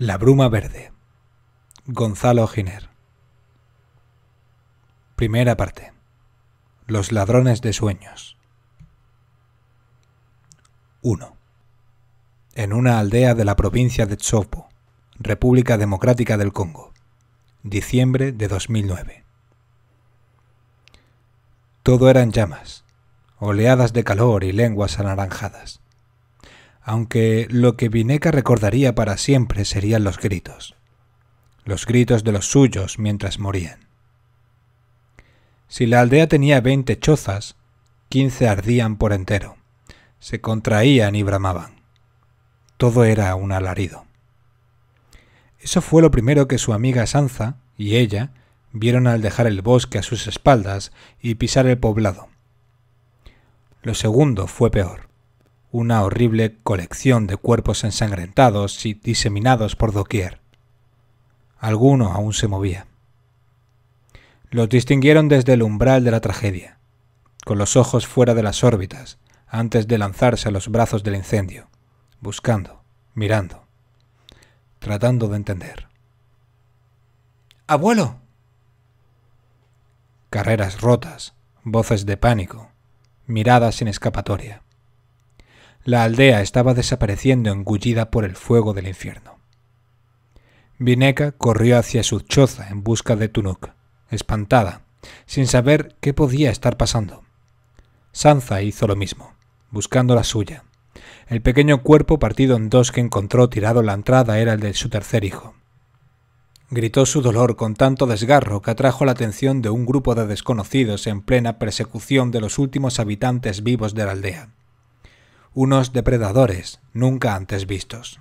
La bruma verde. Gonzalo Giner. Primera parte. Los ladrones de sueños. 1. En una aldea de la provincia de Tsopo, República Democrática del Congo, diciembre de 2009. Todo eran llamas, oleadas de calor y lenguas anaranjadas aunque lo que Vineca recordaría para siempre serían los gritos, los gritos de los suyos mientras morían. Si la aldea tenía veinte chozas, quince ardían por entero, se contraían y bramaban. Todo era un alarido. Eso fue lo primero que su amiga Sanza y ella vieron al dejar el bosque a sus espaldas y pisar el poblado. Lo segundo fue peor una horrible colección de cuerpos ensangrentados y diseminados por doquier. Alguno aún se movía. Los distinguieron desde el umbral de la tragedia, con los ojos fuera de las órbitas, antes de lanzarse a los brazos del incendio, buscando, mirando, tratando de entender. ¡Abuelo! Carreras rotas, voces de pánico, miradas sin escapatoria. La aldea estaba desapareciendo engullida por el fuego del infierno. Vineka corrió hacia su choza en busca de Tunuk, espantada, sin saber qué podía estar pasando. Sanza hizo lo mismo, buscando la suya. El pequeño cuerpo partido en dos que encontró tirado en la entrada era el de su tercer hijo. Gritó su dolor con tanto desgarro que atrajo la atención de un grupo de desconocidos en plena persecución de los últimos habitantes vivos de la aldea unos depredadores nunca antes vistos.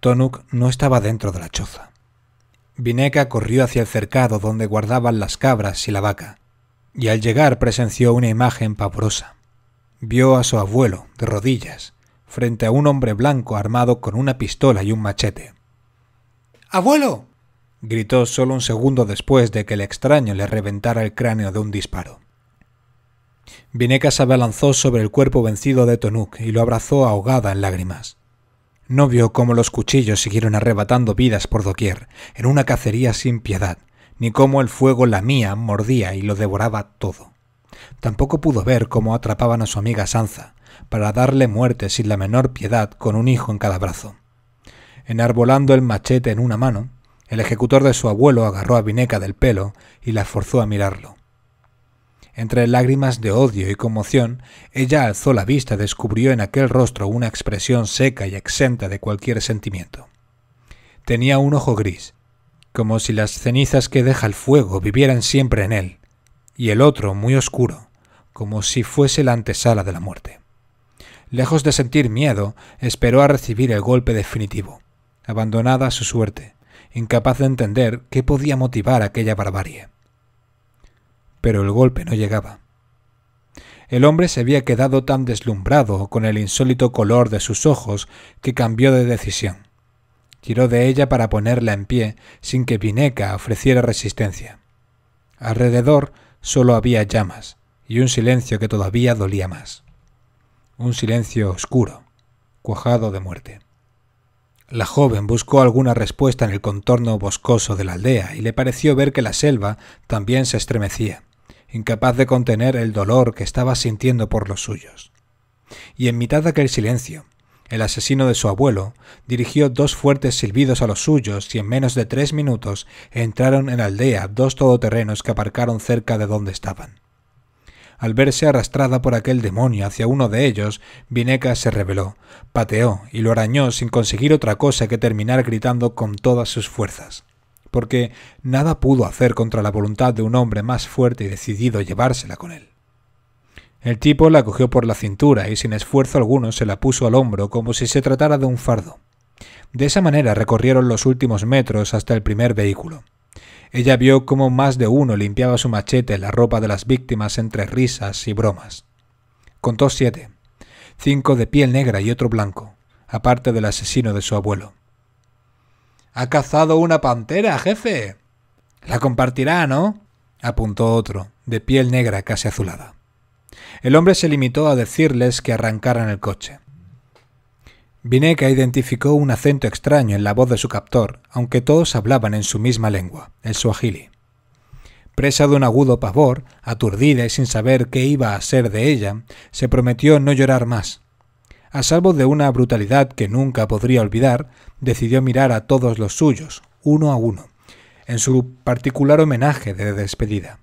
Tonuk no estaba dentro de la choza. Vineca corrió hacia el cercado donde guardaban las cabras y la vaca, y al llegar presenció una imagen pavorosa. Vio a su abuelo, de rodillas, frente a un hombre blanco armado con una pistola y un machete. ¡Abuelo! gritó solo un segundo después de que el extraño le reventara el cráneo de un disparo. Vineca se abalanzó sobre el cuerpo vencido de Tonuk y lo abrazó ahogada en lágrimas. No vio cómo los cuchillos siguieron arrebatando vidas por doquier, en una cacería sin piedad, ni cómo el fuego lamía, mordía y lo devoraba todo. Tampoco pudo ver cómo atrapaban a su amiga Sanza, para darle muerte sin la menor piedad con un hijo en cada brazo. Enarbolando el machete en una mano, el ejecutor de su abuelo agarró a Vineca del pelo y la forzó a mirarlo. Entre lágrimas de odio y conmoción, ella alzó la vista y descubrió en aquel rostro una expresión seca y exenta de cualquier sentimiento. Tenía un ojo gris, como si las cenizas que deja el fuego vivieran siempre en él, y el otro muy oscuro, como si fuese la antesala de la muerte. Lejos de sentir miedo, esperó a recibir el golpe definitivo, abandonada a su suerte, incapaz de entender qué podía motivar aquella barbarie pero el golpe no llegaba. El hombre se había quedado tan deslumbrado con el insólito color de sus ojos que cambió de decisión. Tiró de ella para ponerla en pie sin que pineca ofreciera resistencia. Alrededor solo había llamas y un silencio que todavía dolía más. Un silencio oscuro, cuajado de muerte. La joven buscó alguna respuesta en el contorno boscoso de la aldea y le pareció ver que la selva también se estremecía incapaz de contener el dolor que estaba sintiendo por los suyos. Y en mitad de aquel silencio, el asesino de su abuelo dirigió dos fuertes silbidos a los suyos y en menos de tres minutos entraron en la aldea dos todoterrenos que aparcaron cerca de donde estaban. Al verse arrastrada por aquel demonio hacia uno de ellos, Vineca se rebeló, pateó y lo arañó sin conseguir otra cosa que terminar gritando con todas sus fuerzas porque nada pudo hacer contra la voluntad de un hombre más fuerte y decidido llevársela con él. El tipo la cogió por la cintura y sin esfuerzo alguno se la puso al hombro como si se tratara de un fardo. De esa manera recorrieron los últimos metros hasta el primer vehículo. Ella vio cómo más de uno limpiaba su machete la ropa de las víctimas entre risas y bromas. Contó siete, cinco de piel negra y otro blanco, aparte del asesino de su abuelo. Ha cazado una pantera, jefe. La compartirá, ¿no? apuntó otro, de piel negra casi azulada. El hombre se limitó a decirles que arrancaran el coche. Vineka identificó un acento extraño en la voz de su captor, aunque todos hablaban en su misma lengua, el suajili. Presa de un agudo pavor, aturdida y sin saber qué iba a ser de ella, se prometió no llorar más, a salvo de una brutalidad que nunca podría olvidar, decidió mirar a todos los suyos, uno a uno, en su particular homenaje de despedida.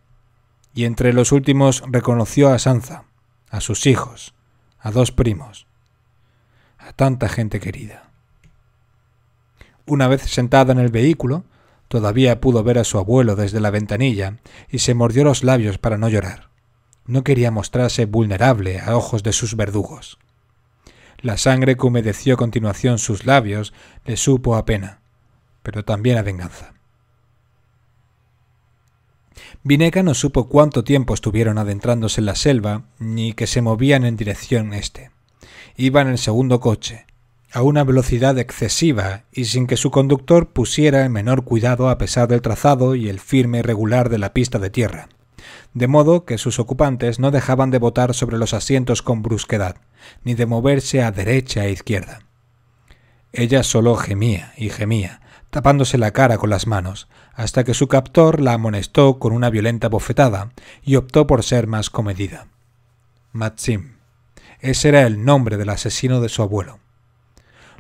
Y entre los últimos reconoció a Sanza, a sus hijos, a dos primos, a tanta gente querida. Una vez sentada en el vehículo, todavía pudo ver a su abuelo desde la ventanilla y se mordió los labios para no llorar. No quería mostrarse vulnerable a ojos de sus verdugos. La sangre que humedeció a continuación sus labios le supo a pena, pero también a venganza. Vineca no supo cuánto tiempo estuvieron adentrándose en la selva, ni que se movían en dirección este. Iban en el segundo coche, a una velocidad excesiva y sin que su conductor pusiera el menor cuidado a pesar del trazado y el firme regular de la pista de tierra de modo que sus ocupantes no dejaban de botar sobre los asientos con brusquedad, ni de moverse a derecha e izquierda. Ella solo gemía y gemía, tapándose la cara con las manos, hasta que su captor la amonestó con una violenta bofetada y optó por ser más comedida. Matsim. Ese era el nombre del asesino de su abuelo.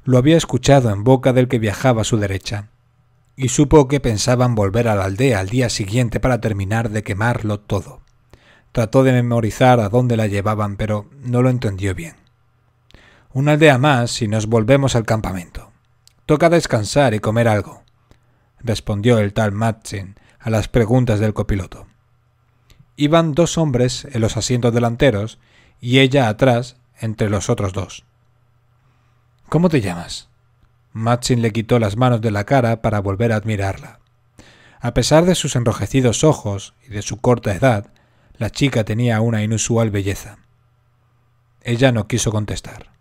Lo había escuchado en boca del que viajaba a su derecha y supo que pensaban volver a la aldea al día siguiente para terminar de quemarlo todo. Trató de memorizar a dónde la llevaban, pero no lo entendió bien. Una aldea más y nos volvemos al campamento. Toca descansar y comer algo, respondió el tal Matsin a las preguntas del copiloto. Iban dos hombres en los asientos delanteros y ella atrás entre los otros dos. ¿Cómo te llamas? Matchin le quitó las manos de la cara para volver a admirarla. A pesar de sus enrojecidos ojos y de su corta edad, la chica tenía una inusual belleza. Ella no quiso contestar.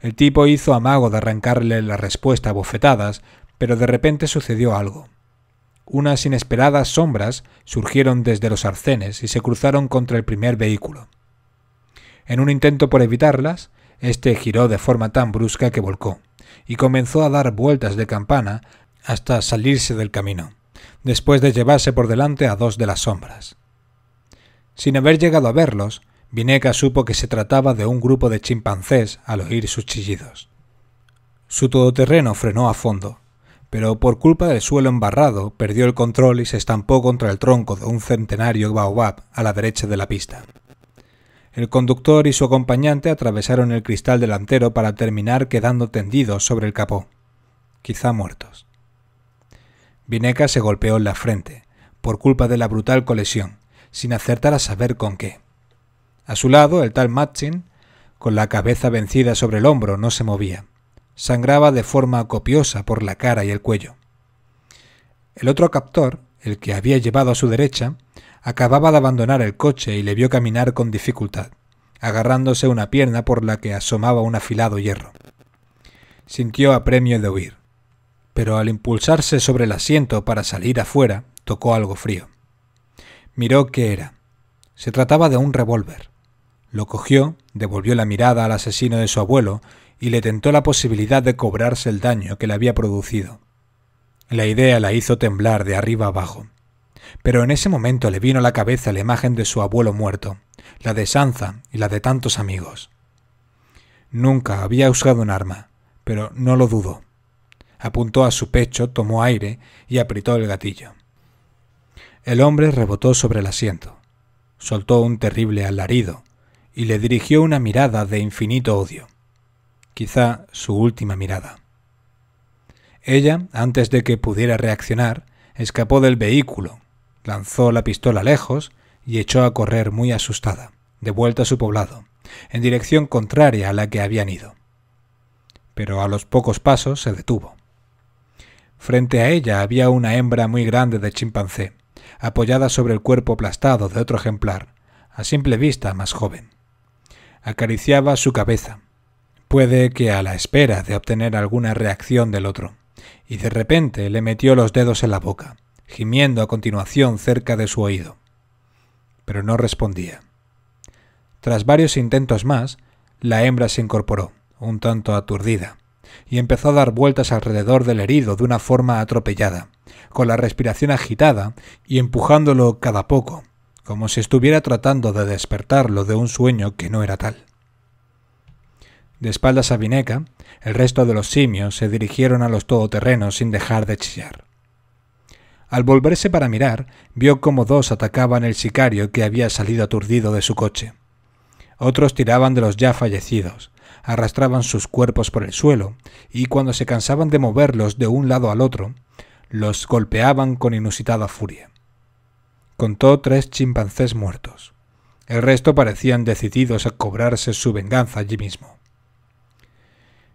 El tipo hizo amago de arrancarle la respuesta a bofetadas, pero de repente sucedió algo. Unas inesperadas sombras surgieron desde los arcenes y se cruzaron contra el primer vehículo. En un intento por evitarlas, este giró de forma tan brusca que volcó y comenzó a dar vueltas de campana hasta salirse del camino, después de llevarse por delante a dos de las sombras. Sin haber llegado a verlos, Vineca supo que se trataba de un grupo de chimpancés al oír sus chillidos. Su todoterreno frenó a fondo, pero por culpa del suelo embarrado perdió el control y se estampó contra el tronco de un centenario baobab a la derecha de la pista. El conductor y su acompañante atravesaron el cristal delantero para terminar quedando tendidos sobre el capó, quizá muertos. Vineca se golpeó en la frente, por culpa de la brutal colisión, sin acertar a saber con qué. A su lado, el tal Matsin, con la cabeza vencida sobre el hombro, no se movía. Sangraba de forma copiosa por la cara y el cuello. El otro captor, el que había llevado a su derecha, acababa de abandonar el coche y le vio caminar con dificultad, agarrándose una pierna por la que asomaba un afilado hierro. Sintió apremio de huir, pero al impulsarse sobre el asiento para salir afuera, tocó algo frío. Miró qué era. Se trataba de un revólver. Lo cogió, devolvió la mirada al asesino de su abuelo y le tentó la posibilidad de cobrarse el daño que le había producido. La idea la hizo temblar de arriba abajo. Pero en ese momento le vino a la cabeza la imagen de su abuelo muerto, la de Sanza y la de tantos amigos. Nunca había usado un arma, pero no lo dudó. Apuntó a su pecho, tomó aire y apretó el gatillo. El hombre rebotó sobre el asiento, soltó un terrible alarido y le dirigió una mirada de infinito odio, quizá su última mirada. Ella, antes de que pudiera reaccionar, escapó del vehículo lanzó la pistola lejos y echó a correr muy asustada, de vuelta a su poblado, en dirección contraria a la que habían ido. Pero a los pocos pasos se detuvo. Frente a ella había una hembra muy grande de chimpancé, apoyada sobre el cuerpo aplastado de otro ejemplar, a simple vista más joven. Acariciaba su cabeza, puede que a la espera de obtener alguna reacción del otro, y de repente le metió los dedos en la boca, gimiendo a continuación cerca de su oído. Pero no respondía. Tras varios intentos más, la hembra se incorporó, un tanto aturdida, y empezó a dar vueltas alrededor del herido de una forma atropellada, con la respiración agitada y empujándolo cada poco, como si estuviera tratando de despertarlo de un sueño que no era tal. De espaldas a Vineca, el resto de los simios se dirigieron a los todoterrenos sin dejar de chillar. Al volverse para mirar, vio cómo dos atacaban el sicario que había salido aturdido de su coche. Otros tiraban de los ya fallecidos, arrastraban sus cuerpos por el suelo, y cuando se cansaban de moverlos de un lado al otro, los golpeaban con inusitada furia. Contó tres chimpancés muertos. El resto parecían decididos a cobrarse su venganza allí mismo.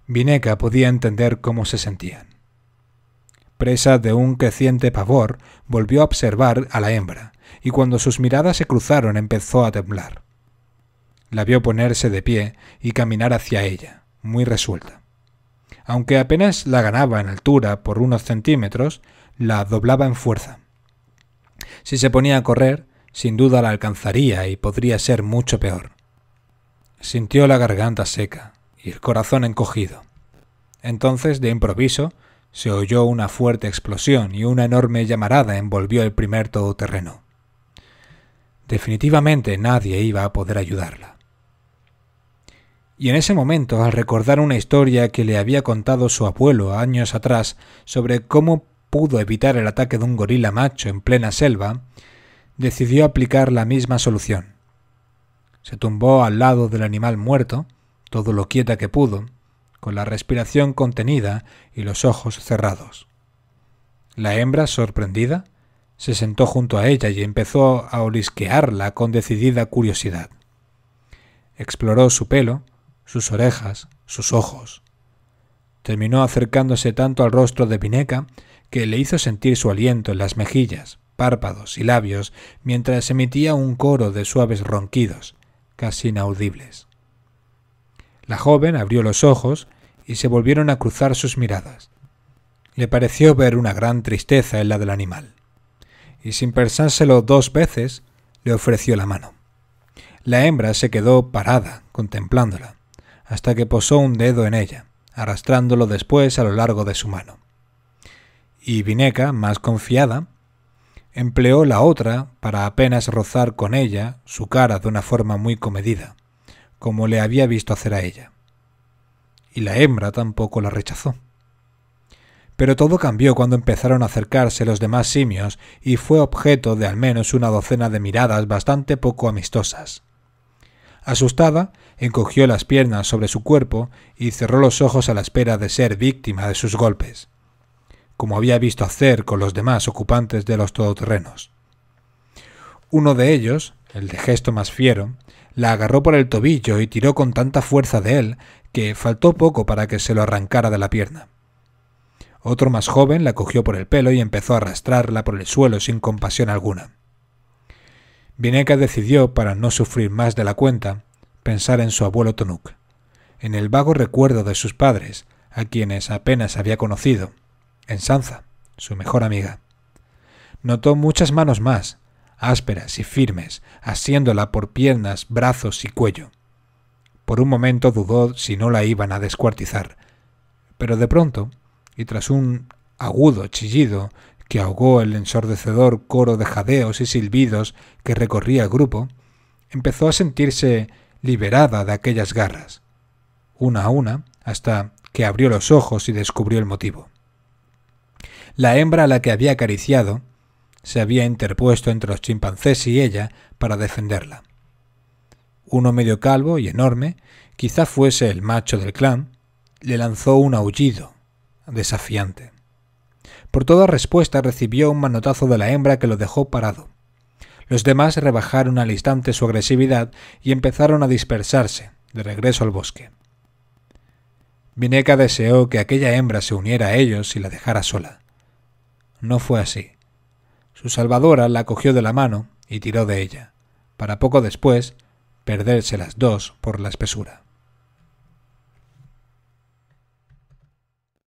Vineca podía entender cómo se sentían. Presa de un creciente pavor, volvió a observar a la hembra, y cuando sus miradas se cruzaron empezó a temblar. La vio ponerse de pie y caminar hacia ella, muy resuelta. Aunque apenas la ganaba en altura por unos centímetros, la doblaba en fuerza. Si se ponía a correr, sin duda la alcanzaría y podría ser mucho peor. Sintió la garganta seca y el corazón encogido. Entonces, de improviso, se oyó una fuerte explosión y una enorme llamarada envolvió el primer todoterreno. Definitivamente nadie iba a poder ayudarla. Y en ese momento, al recordar una historia que le había contado su abuelo años atrás sobre cómo pudo evitar el ataque de un gorila macho en plena selva, decidió aplicar la misma solución. Se tumbó al lado del animal muerto, todo lo quieta que pudo, con la respiración contenida y los ojos cerrados. La hembra, sorprendida, se sentó junto a ella y empezó a olisquearla con decidida curiosidad. Exploró su pelo, sus orejas, sus ojos. Terminó acercándose tanto al rostro de Pineca que le hizo sentir su aliento en las mejillas, párpados y labios mientras emitía un coro de suaves ronquidos, casi inaudibles. La joven abrió los ojos y se volvieron a cruzar sus miradas. Le pareció ver una gran tristeza en la del animal, y sin pensárselo dos veces, le ofreció la mano. La hembra se quedó parada, contemplándola, hasta que posó un dedo en ella, arrastrándolo después a lo largo de su mano. Y Vineca, más confiada, empleó la otra para apenas rozar con ella su cara de una forma muy comedida, como le había visto hacer a ella. Y la hembra tampoco la rechazó. Pero todo cambió cuando empezaron a acercarse los demás simios y fue objeto de al menos una docena de miradas bastante poco amistosas. Asustada, encogió las piernas sobre su cuerpo y cerró los ojos a la espera de ser víctima de sus golpes, como había visto hacer con los demás ocupantes de los todoterrenos. Uno de ellos, el de gesto más fiero, la agarró por el tobillo y tiró con tanta fuerza de él que faltó poco para que se lo arrancara de la pierna. Otro más joven la cogió por el pelo y empezó a arrastrarla por el suelo sin compasión alguna. Vineca decidió, para no sufrir más de la cuenta, pensar en su abuelo Tonuk, en el vago recuerdo de sus padres, a quienes apenas había conocido, en Sanza, su mejor amiga. Notó muchas manos más, ásperas y firmes, asiéndola por piernas, brazos y cuello. Por un momento dudó si no la iban a descuartizar, pero de pronto, y tras un agudo chillido que ahogó el ensordecedor coro de jadeos y silbidos que recorría el grupo, empezó a sentirse liberada de aquellas garras, una a una, hasta que abrió los ojos y descubrió el motivo. La hembra a la que había acariciado se había interpuesto entre los chimpancés y ella para defenderla. Uno medio calvo y enorme, quizá fuese el macho del clan, le lanzó un aullido desafiante. Por toda respuesta recibió un manotazo de la hembra que lo dejó parado. Los demás rebajaron al instante su agresividad y empezaron a dispersarse, de regreso al bosque. Vineca deseó que aquella hembra se uniera a ellos y la dejara sola. No fue así. Su salvadora la cogió de la mano y tiró de ella, para poco después perderse las dos por la espesura.